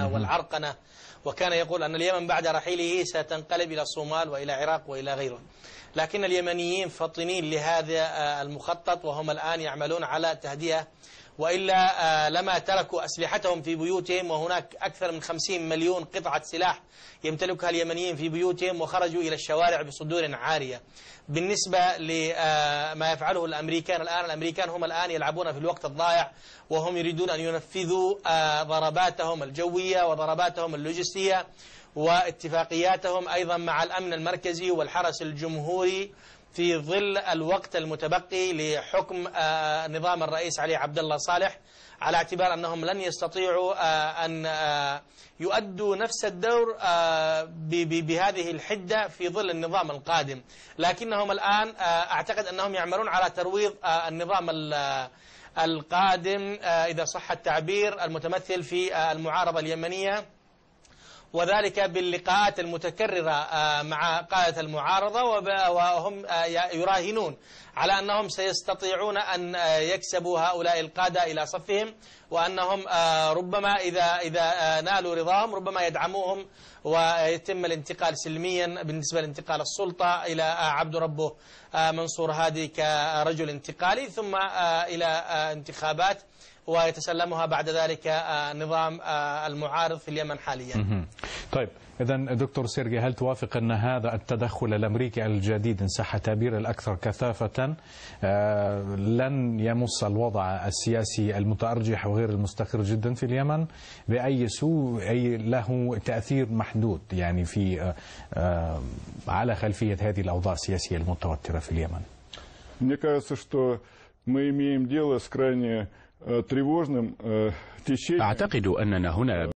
والعرقنة وكان يقول أن اليمن بعد رحيله ستنقلب إلى الصومال وإلى العراق وإلى غيره لكن اليمنيين فطنين لهذا آه، المخطط وهم الآن يعملون على تهدئة وإلا آه، لما تركوا أسلحتهم في بيوتهم وهناك أكثر من خمسين مليون قطعة سلاح يمتلكها اليمنيين في بيوتهم وخرجوا إلى الشوارع بصدور عارية بالنسبة لما آه، يفعله الأمريكان الآن الأمريكان هم الآن يلعبون في الوقت الضائع وهم يريدون أن ينفذوا آه، ضرباتهم الجوية وضرباتهم اللوجستية واتفاقياتهم أيضا مع الأمن المركزي والحرس الجمهوري في ظل الوقت المتبقي لحكم آه، نظام الرئيس علي عبد الله صالح على اعتبار أنهم لن يستطيعوا آه، أن آه، يؤدوا نفس الدور بهذه الحدة في ظل النظام القادم لكنهم الآن أعتقد أنهم يعملون على ترويض النظام القادم إذا صح التعبير المتمثل في المعارضة اليمنية وذلك باللقاءات المتكررة آه، مع قادة المعارضة وهم آه، يراهنون على أنهم سيستطيعون أن آه، يكسبوا هؤلاء القادة إلى صفهم وأنهم آه، ربما إذا إذا آه، نالوا رضاهم ربما يدعموهم ويتم الانتقال سلميا بالنسبة لانتقال السلطة إلى عبد ربه منصور هادي كرجل انتقالي ثم إلى انتخابات ويتسلمها بعد ذلك نظام المعارض في اليمن حاليا طيب إذا دكتور سيرجي هل توافق أن هذا التدخل الأمريكي الجديد إن صح التعبير الأكثر كثافة آه، لن يمس الوضع السياسي المتأرجح وغير المستقر جدا في اليمن بأي سوء أي له تأثير محدود يعني في آه، آه، على خلفية هذه الأوضاع السياسية المتوترة في اليمن. Мне кажется, что мы имеем дело с крайне э, тревожным э, течением. أعتقد أننا هنا